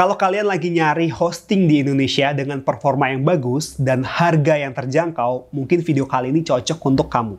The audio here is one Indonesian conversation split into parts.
Kalau kalian lagi nyari hosting di Indonesia dengan performa yang bagus dan harga yang terjangkau, mungkin video kali ini cocok untuk kamu.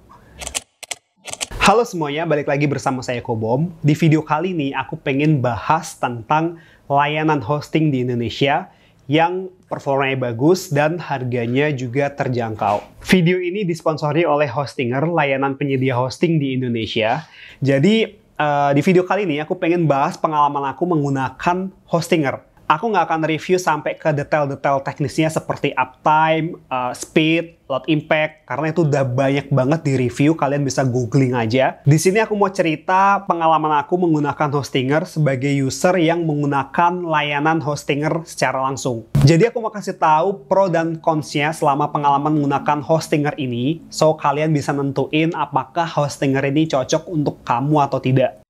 Halo semuanya, balik lagi bersama saya Kobom. Di video kali ini aku pengen bahas tentang layanan hosting di Indonesia yang performanya bagus dan harganya juga terjangkau. Video ini disponsori oleh Hostinger, layanan penyedia hosting di Indonesia. Jadi, eh, di video kali ini aku pengen bahas pengalaman aku menggunakan Hostinger aku nggak akan review sampai ke detail-detail teknisnya seperti uptime, uh, speed, load impact, karena itu udah banyak banget di review, kalian bisa googling aja. Di sini aku mau cerita pengalaman aku menggunakan Hostinger sebagai user yang menggunakan layanan Hostinger secara langsung. Jadi aku mau kasih tahu pro dan cons-nya selama pengalaman menggunakan Hostinger ini, so kalian bisa nentuin apakah Hostinger ini cocok untuk kamu atau tidak.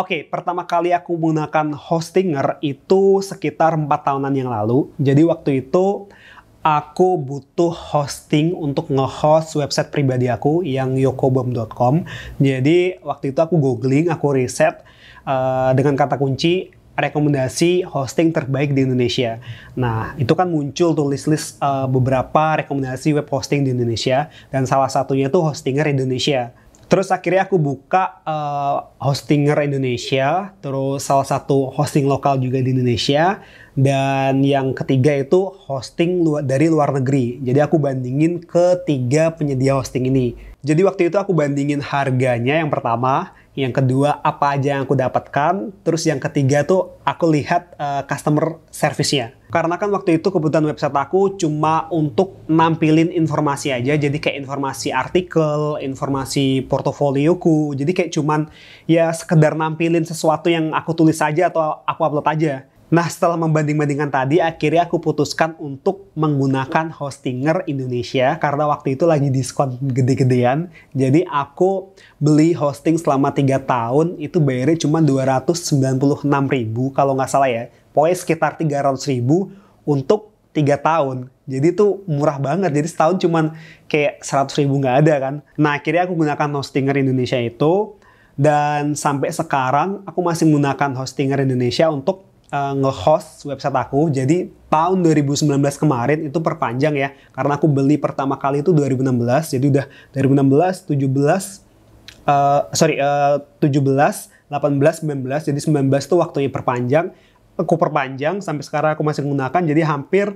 Oke, okay, pertama kali aku menggunakan Hostinger itu sekitar empat tahunan yang lalu. Jadi waktu itu aku butuh hosting untuk nge-host website pribadi aku yang yokobom.com. Jadi waktu itu aku googling, aku riset uh, dengan kata kunci rekomendasi hosting terbaik di Indonesia. Nah, itu kan muncul tuh list-list uh, beberapa rekomendasi web hosting di Indonesia dan salah satunya tuh Hostinger Indonesia. Terus akhirnya aku buka uh, hostinger Indonesia, terus salah satu hosting lokal juga di Indonesia, dan yang ketiga itu hosting luar, dari luar negeri. Jadi aku bandingin ketiga penyedia hosting ini. Jadi waktu itu aku bandingin harganya yang pertama, yang kedua apa aja yang aku dapatkan, terus yang ketiga tuh aku lihat uh, customer service-nya. Karena kan waktu itu kebutuhan website aku cuma untuk nampilin informasi aja, jadi kayak informasi artikel, informasi portofolioku, jadi kayak cuman ya sekedar nampilin sesuatu yang aku tulis aja atau aku upload aja. Nah setelah membanding-bandingkan tadi akhirnya aku putuskan untuk menggunakan hostinger Indonesia karena waktu itu lagi diskon gede-gedean. Jadi aku beli hosting selama 3 tahun itu bayarnya cuma 296 ribu kalau nggak salah ya. Pokoknya sekitar 300 ribu untuk 3 tahun. Jadi itu murah banget. Jadi setahun cuma kayak 100 ribu nggak ada kan. Nah akhirnya aku gunakan hostinger Indonesia itu. Dan sampai sekarang aku masih menggunakan hostinger Indonesia untuk uh, nge-host website aku. Jadi tahun 2019 kemarin itu perpanjang ya. Karena aku beli pertama kali itu 2016. Jadi udah 2016, 17, uh, sorry uh, 17, 18, 19. Jadi 19 itu waktunya perpanjang. Aku perpanjang sampai sekarang aku masih menggunakan. Jadi hampir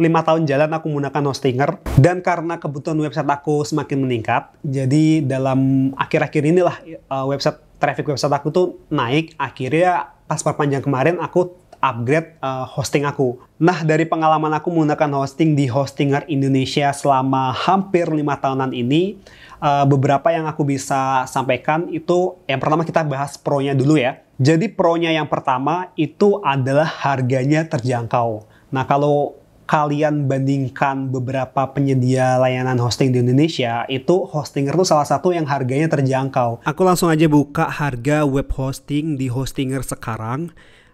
lima tahun jalan aku menggunakan Hostinger. Dan karena kebutuhan website aku semakin meningkat. Jadi dalam akhir-akhir inilah eh, website traffic website aku tuh naik. Akhirnya pas perpanjang kemarin aku upgrade uh, hosting aku. Nah, dari pengalaman aku menggunakan hosting di Hostinger Indonesia selama hampir lima tahunan ini, uh, beberapa yang aku bisa sampaikan itu yang pertama kita bahas pro-nya dulu ya. Jadi pro-nya yang pertama itu adalah harganya terjangkau. Nah, kalau kalian bandingkan beberapa penyedia layanan hosting di Indonesia, itu Hostinger itu salah satu yang harganya terjangkau. Aku langsung aja buka harga web hosting di Hostinger sekarang.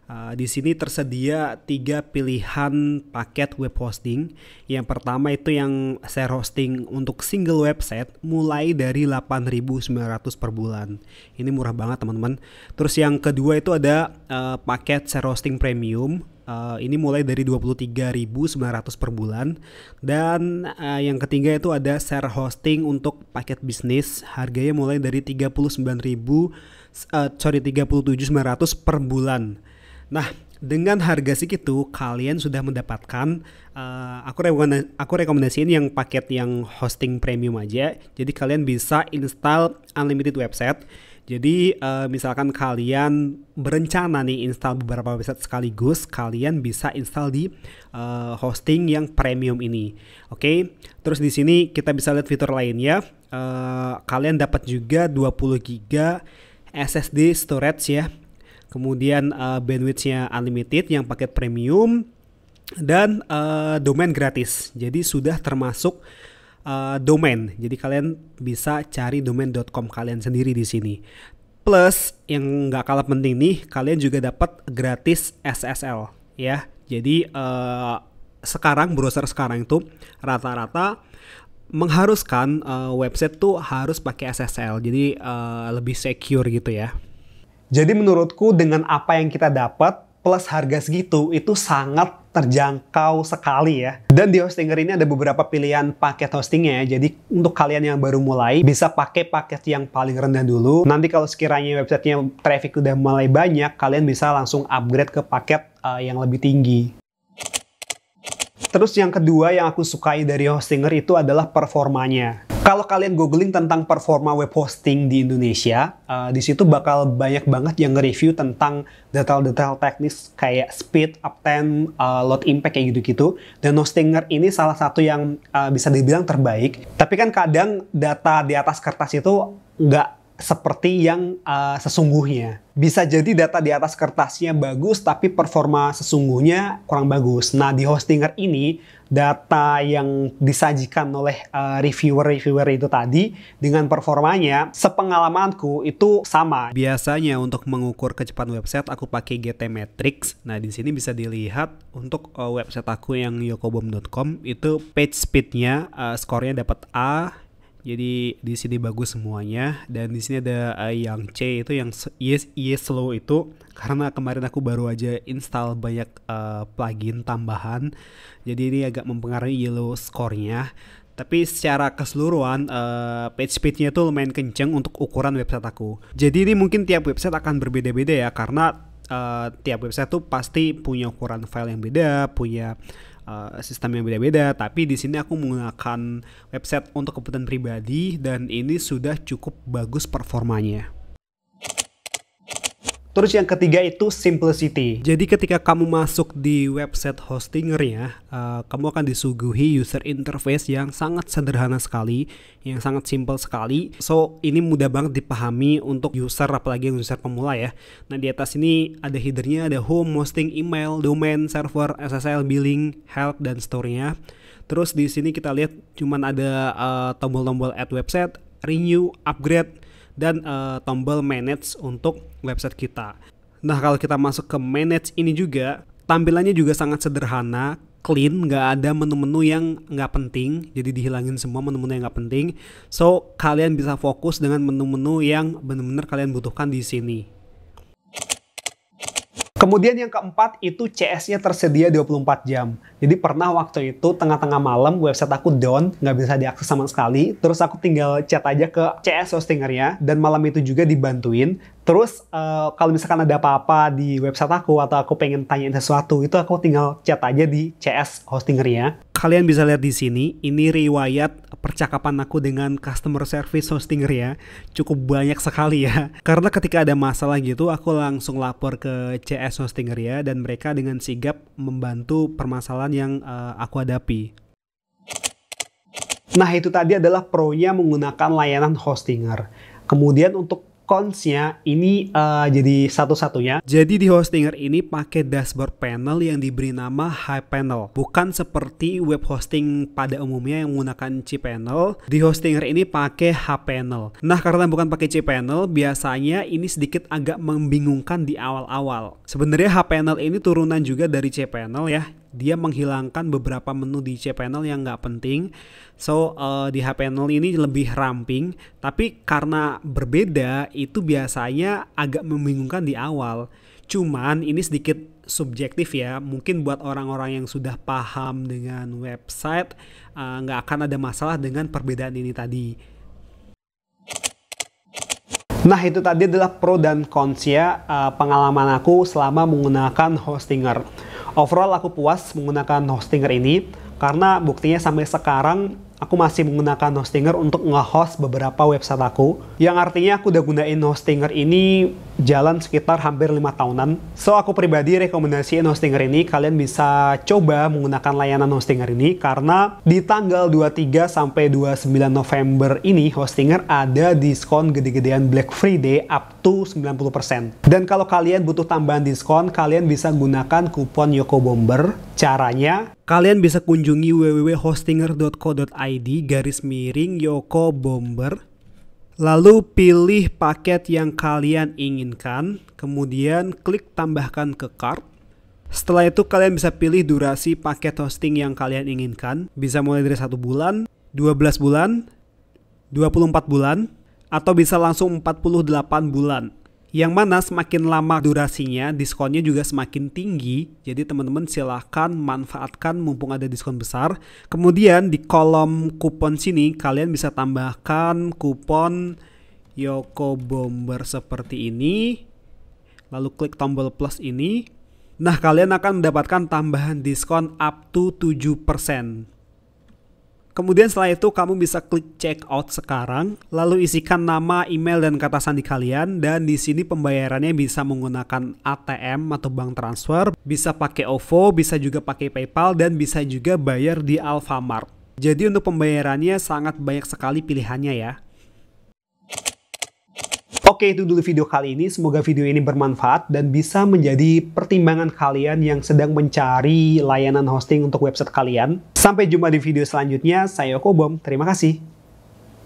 Uh, di sini tersedia tiga pilihan paket web hosting. Yang pertama itu yang share hosting untuk single website mulai dari 8.900 per bulan. Ini murah banget teman-teman. Terus yang kedua itu ada uh, paket share hosting premium Uh, ini mulai dari 23.900 per bulan. Dan uh, yang ketiga itu ada share hosting untuk paket bisnis. Harganya mulai dari 39.000 uh, eh, sorry 37.900 per bulan. Nah, dengan harga segitu kalian sudah mendapatkan uh, aku rekomendasi, aku rekomendasiin yang paket yang hosting premium aja. Jadi kalian bisa install unlimited website. Jadi uh, misalkan kalian berencana nih install beberapa website sekaligus, kalian bisa install di uh, hosting yang premium ini. Oke. Okay? Terus di sini kita bisa lihat fitur lainnya. Uh, kalian dapat juga 20 GB SSD storage ya kemudian uh, bandwidthnya unlimited yang paket premium dan uh, domain gratis. Jadi sudah termasuk uh, domain. Jadi kalian bisa cari domain.com kalian sendiri di sini. Plus yang nggak kalah penting nih, kalian juga dapat gratis SSL ya. Jadi uh, sekarang browser sekarang itu rata-rata mengharuskan uh, website tuh harus pakai SSL jadi uh, lebih secure gitu ya jadi menurutku dengan apa yang kita dapat plus harga segitu itu sangat terjangkau sekali ya. Dan di Hostinger ini ada beberapa pilihan paket hostingnya ya. Jadi untuk kalian yang baru mulai bisa pakai paket yang paling rendah dulu. Nanti kalau sekiranya websitenya traffic udah mulai banyak, kalian bisa langsung upgrade ke paket uh, yang lebih tinggi. Terus yang kedua yang aku sukai dari Hostinger itu adalah performanya. Kalau kalian googling tentang performa web hosting di Indonesia, uh, di situ bakal banyak banget yang nge-review tentang detail-detail teknis kayak speed, uptime, uh, load impact kayak gitu-gitu. Dan Hostinger ini salah satu yang uh, bisa dibilang terbaik. Tapi kan kadang data di atas kertas itu nggak seperti yang uh, sesungguhnya. Bisa jadi data di atas kertasnya bagus, tapi performa sesungguhnya kurang bagus. Nah, di Hostinger ini, data yang disajikan oleh reviewer eh, reviewer-reviewer itu tadi dengan performanya, sepengalamanku itu sama. Biasanya untuk mengukur kecepatan website, aku pakai GT Matrix. Nah, di sini bisa dilihat untuk uh, website aku yang yokobom.com, itu page speed-nya, uh, skornya dapat A, jadi di sini bagus semuanya dan di sini ada uh, yang C itu yang yes yes slow itu karena kemarin aku baru aja install banyak uh, plugin tambahan. Jadi ini agak mempengaruhi yellow skornya Tapi secara keseluruhan uh, page speed-nya itu lumayan kenceng untuk ukuran website aku. Jadi ini mungkin tiap website akan berbeda-beda ya karena uh, tiap website tuh pasti punya ukuran file yang beda, punya Eh, sistem yang beda-beda tapi di sini aku menggunakan website untuk kebutuhan pribadi dan ini sudah cukup bagus performanya Terus yang ketiga itu simplicity. Jadi ketika kamu masuk di website hostingernya, uh, eh, kamu akan disuguhi user interface yang sangat sederhana sekali, yang sangat simple sekali. So ini mudah banget dipahami untuk user apalagi user pemula ya. Nah di atas ini ada headernya, ada home, hosting, email, domain, server, SSL, billing, help dan store Terus di sini kita lihat cuman ada eh, tombol-tombol uh, add website, renew, upgrade, dan uh, tombol manage untuk website kita. Nah kalau kita masuk ke manage ini juga tampilannya juga sangat sederhana, clean, nggak ada menu-menu yang nggak penting, jadi dihilangin semua menu-menu yang nggak penting. So kalian bisa fokus dengan menu-menu yang benar-benar kalian butuhkan di sini. Kemudian yang keempat itu CS-nya tersedia 24 jam. Jadi pernah waktu itu tengah-tengah malam website aku down, nggak bisa diakses sama sekali. Terus aku tinggal chat aja ke CS hostingernya dan malam itu juga dibantuin. Terus uh, kalau misalkan ada apa-apa di website aku atau aku pengen tanyain sesuatu, itu aku tinggal chat aja di CS hostingernya kalian bisa lihat di sini, ini riwayat percakapan aku dengan customer service hostinger ya. Cukup banyak sekali ya. Karena ketika ada masalah gitu, aku langsung lapor ke CS hostinger ya dan mereka dengan sigap membantu permasalahan yang uh, aku hadapi. Nah itu tadi adalah pro nya menggunakan layanan hostinger. Kemudian untuk consnya ini uh, jadi satu-satunya. Jadi di Hostinger ini pakai dashboard panel yang diberi nama High Panel. Bukan seperti web hosting pada umumnya yang menggunakan cPanel. Di Hostinger ini pakai H Panel. Nah, karena bukan pakai cPanel, biasanya ini sedikit agak membingungkan di awal-awal. Sebenarnya H Panel ini turunan juga dari cPanel ya dia menghilangkan beberapa menu di cPanel yang nggak penting. So uh, di cPanel ini lebih ramping, tapi karena berbeda itu biasanya agak membingungkan di awal. Cuman ini sedikit subjektif ya, mungkin buat orang-orang yang sudah paham dengan website uh, nggak akan ada masalah dengan perbedaan ini tadi. Nah itu tadi adalah pro dan konsnya uh, eh, pengalaman aku selama menggunakan Hostinger. Overall aku puas menggunakan Hostinger ini karena buktinya sampai sekarang aku masih menggunakan Hostinger untuk nge-host beberapa website aku. Yang artinya aku udah gunain Hostinger ini jalan sekitar hampir lima tahunan. So, aku pribadi rekomendasiin Hostinger ini. Kalian bisa coba menggunakan layanan Hostinger ini karena di tanggal 23 sampai 29 November ini Hostinger ada diskon gede-gedean Black Friday up to 90%. Dan kalau kalian butuh tambahan diskon, kalian bisa gunakan kupon Yoko Bomber Caranya, kalian bisa kunjungi www.hostinger.co.id garis miring Yoko Bomber. Lalu pilih paket yang kalian inginkan, kemudian klik tambahkan ke cart. Setelah itu kalian bisa pilih durasi paket hosting yang kalian inginkan. Bisa mulai dari satu bulan, 12 bulan, 24 bulan, atau bisa langsung 48 bulan yang mana semakin lama durasinya diskonnya juga semakin tinggi. Jadi teman-teman silahkan manfaatkan mumpung ada diskon besar. Kemudian di kolom kupon sini kalian bisa tambahkan kupon Yoko Bomber seperti ini. Lalu klik tombol plus ini. Nah, kalian akan mendapatkan tambahan diskon up to 7%. Kemudian setelah itu kamu bisa klik check out sekarang, lalu isikan nama, email, dan kata sandi kalian. Dan di sini pembayarannya bisa menggunakan ATM atau bank transfer, bisa pakai OVO, bisa juga pakai PayPal, dan bisa juga bayar di Alfamart. Jadi untuk pembayarannya sangat banyak sekali pilihannya ya. Oke itu dulu video kali ini, semoga video ini bermanfaat dan bisa menjadi pertimbangan kalian yang sedang mencari layanan hosting untuk website kalian. Sampai jumpa di video selanjutnya, saya Yoko Bom, terima kasih.